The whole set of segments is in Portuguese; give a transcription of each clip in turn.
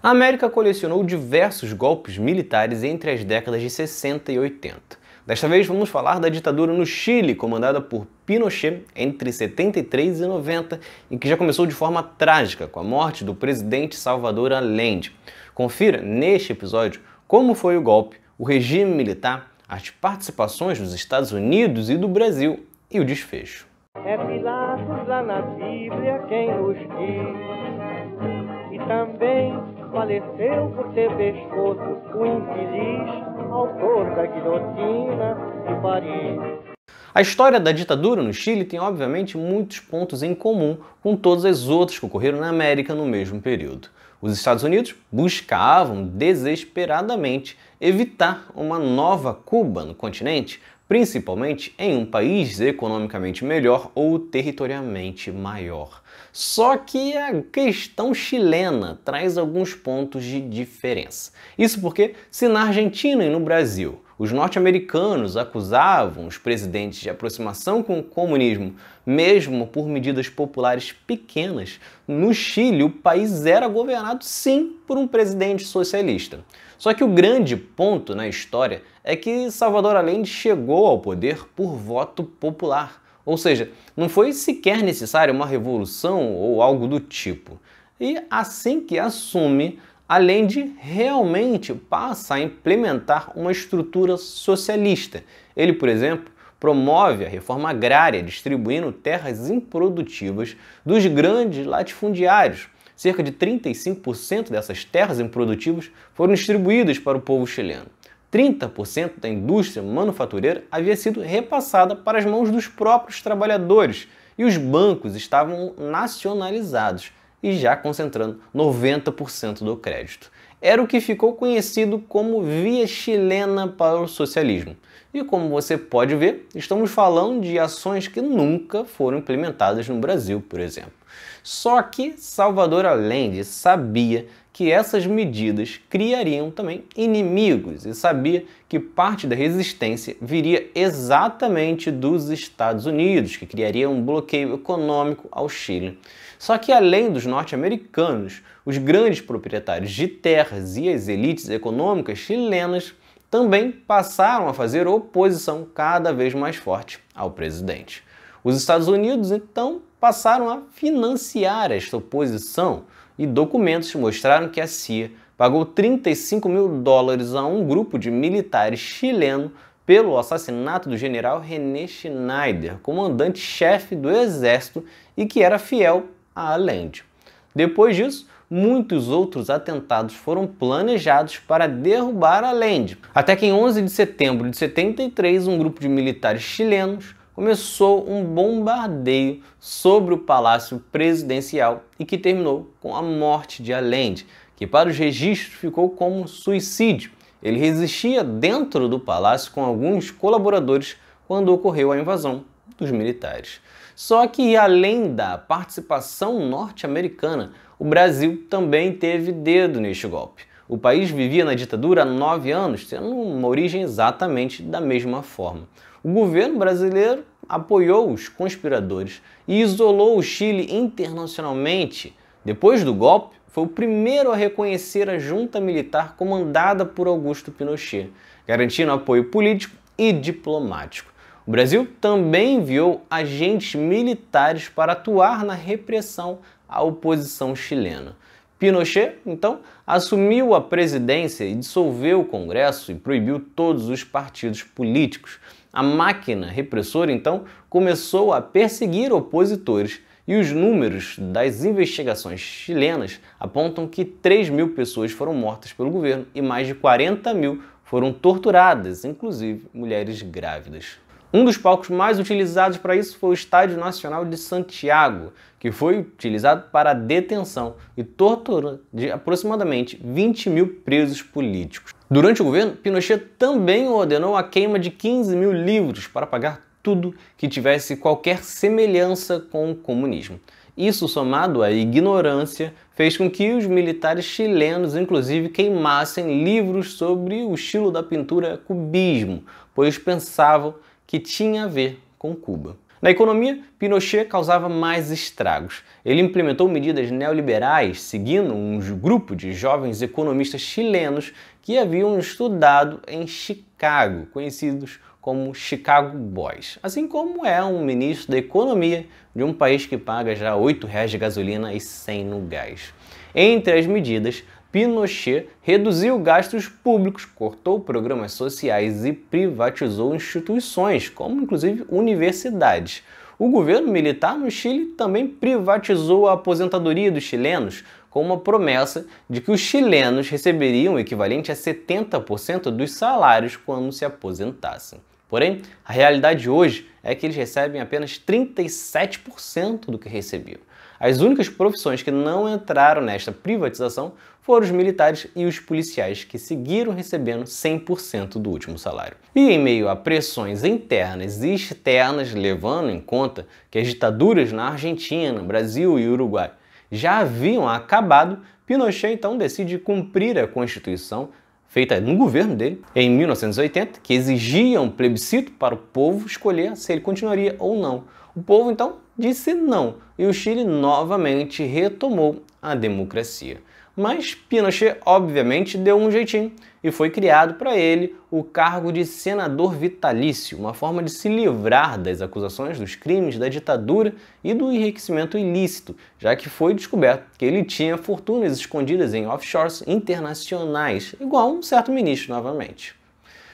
A América colecionou diversos golpes militares entre as décadas de 60 e 80. Desta vez vamos falar da ditadura no Chile, comandada por Pinochet entre 73 e 90, e que já começou de forma trágica com a morte do presidente Salvador Allende. Confira neste episódio como foi o golpe, o regime militar, as participações dos Estados Unidos e do Brasil e o desfecho. É Pilatos lá na Bíblia quem nos diz. E também faleceu por ter pescoço o infeliz autor da guilhotina de Paris. A história da ditadura no Chile tem, obviamente, muitos pontos em comum com todas as outras que ocorreram na América no mesmo período. Os Estados Unidos buscavam desesperadamente evitar uma nova Cuba no continente principalmente em um país economicamente melhor ou territorialmente maior. Só que a questão chilena traz alguns pontos de diferença. Isso porque, se na Argentina e no Brasil os norte-americanos acusavam os presidentes de aproximação com o comunismo, mesmo por medidas populares pequenas. No Chile, o país era governado sim por um presidente socialista. Só que o grande ponto na história é que Salvador Allende chegou ao poder por voto popular. Ou seja, não foi sequer necessária uma revolução ou algo do tipo. E assim que assume, além de realmente passar a implementar uma estrutura socialista. Ele, por exemplo, promove a reforma agrária, distribuindo terras improdutivas dos grandes latifundiários. Cerca de 35% dessas terras improdutivas foram distribuídas para o povo chileno. 30% da indústria manufatureira havia sido repassada para as mãos dos próprios trabalhadores e os bancos estavam nacionalizados e já concentrando 90% do crédito. Era o que ficou conhecido como via chilena para o socialismo. E como você pode ver, estamos falando de ações que nunca foram implementadas no Brasil, por exemplo. Só que Salvador Allende sabia que essas medidas criariam também inimigos e sabia que parte da resistência viria exatamente dos Estados Unidos, que criaria um bloqueio econômico ao Chile. Só que além dos norte-americanos, os grandes proprietários de terras e as elites econômicas chilenas também passaram a fazer oposição cada vez mais forte ao presidente. Os Estados Unidos, então, passaram a financiar esta oposição e documentos mostraram que a CIA pagou 35 mil dólares a um grupo de militares chileno pelo assassinato do general René Schneider, comandante-chefe do exército e que era fiel à Depois disso, muitos outros atentados foram planejados para derrubar a Até que em 11 de setembro de 73, um grupo de militares chilenos começou um bombardeio sobre o palácio presidencial e que terminou com a morte de Allende, que para os registros ficou como suicídio. Ele resistia dentro do palácio com alguns colaboradores quando ocorreu a invasão dos militares. Só que além da participação norte-americana, o Brasil também teve dedo neste golpe. O país vivia na ditadura há nove anos, tendo uma origem exatamente da mesma forma. O governo brasileiro apoiou os conspiradores e isolou o Chile internacionalmente. Depois do golpe, foi o primeiro a reconhecer a junta militar comandada por Augusto Pinochet, garantindo apoio político e diplomático. O Brasil também enviou agentes militares para atuar na repressão à oposição chilena. Pinochet, então, assumiu a presidência e dissolveu o Congresso e proibiu todos os partidos políticos. A máquina repressora, então, começou a perseguir opositores e os números das investigações chilenas apontam que 3 mil pessoas foram mortas pelo governo e mais de 40 mil foram torturadas, inclusive mulheres grávidas. Um dos palcos mais utilizados para isso foi o Estádio Nacional de Santiago, que foi utilizado para a detenção e tortura de aproximadamente 20 mil presos políticos. Durante o governo, Pinochet também ordenou a queima de 15 mil livros para pagar tudo que tivesse qualquer semelhança com o comunismo. Isso, somado à ignorância, fez com que os militares chilenos, inclusive, queimassem livros sobre o estilo da pintura cubismo, pois pensavam que tinha a ver com Cuba. Na economia, Pinochet causava mais estragos. Ele implementou medidas neoliberais seguindo um grupo de jovens economistas chilenos que haviam estudado em Chicago, conhecidos como Chicago Boys, assim como é um ministro da economia de um país que paga já R$ reais de gasolina e 100 no gás. Entre as medidas, Pinochet reduziu gastos públicos, cortou programas sociais e privatizou instituições, como inclusive universidades. O governo militar no Chile também privatizou a aposentadoria dos chilenos, com uma promessa de que os chilenos receberiam o equivalente a 70% dos salários quando se aposentassem. Porém, a realidade hoje é que eles recebem apenas 37% do que recebiam. As únicas profissões que não entraram nesta privatização foram os militares e os policiais, que seguiram recebendo 100% do último salário. E em meio a pressões internas e externas, levando em conta que as ditaduras na Argentina, Brasil e Uruguai já haviam acabado, Pinochet então decide cumprir a Constituição feita no governo dele, em 1980, que exigia um plebiscito para o povo escolher se ele continuaria ou não o povo então disse não e o Chile novamente retomou a democracia. Mas Pinochet, obviamente, deu um jeitinho e foi criado para ele o cargo de senador vitalício, uma forma de se livrar das acusações dos crimes da ditadura e do enriquecimento ilícito, já que foi descoberto que ele tinha fortunas escondidas em offshores internacionais, igual um certo ministro novamente.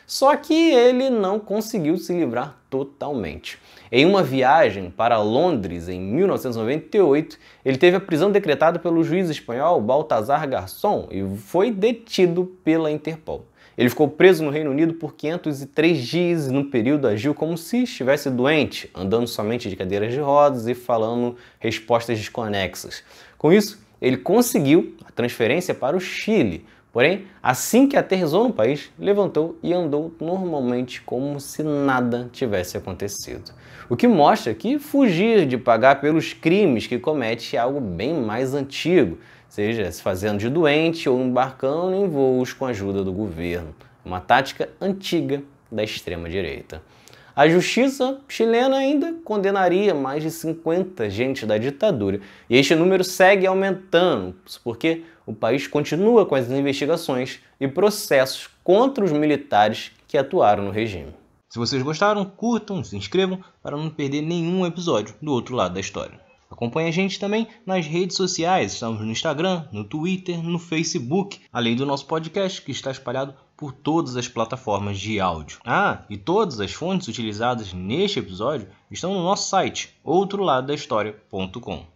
Só que ele não conseguiu se livrar totalmente. Em uma viagem para Londres em 1998, ele teve a prisão decretada pelo juiz espanhol Baltasar Garçon e foi detido pela Interpol. Ele ficou preso no Reino Unido por 503 dias e no período agiu como se estivesse doente, andando somente de cadeiras de rodas e falando respostas desconexas. Com isso, ele conseguiu a transferência para o Chile, Porém, assim que aterrizou no país, levantou e andou normalmente como se nada tivesse acontecido. O que mostra que fugir de pagar pelos crimes que comete é algo bem mais antigo, seja se fazendo de doente ou embarcando em voos com a ajuda do governo. Uma tática antiga da extrema-direita. A justiça chilena ainda condenaria mais de 50 gente da ditadura. E este número segue aumentando, porque o país continua com as investigações e processos contra os militares que atuaram no regime. Se vocês gostaram, curtam, se inscrevam para não perder nenhum episódio do outro lado da história. Acompanhe a gente também nas redes sociais, estamos no Instagram, no Twitter, no Facebook, além do nosso podcast que está espalhado por todas as plataformas de áudio. Ah, e todas as fontes utilizadas neste episódio estão no nosso site outroladodahistoria.com.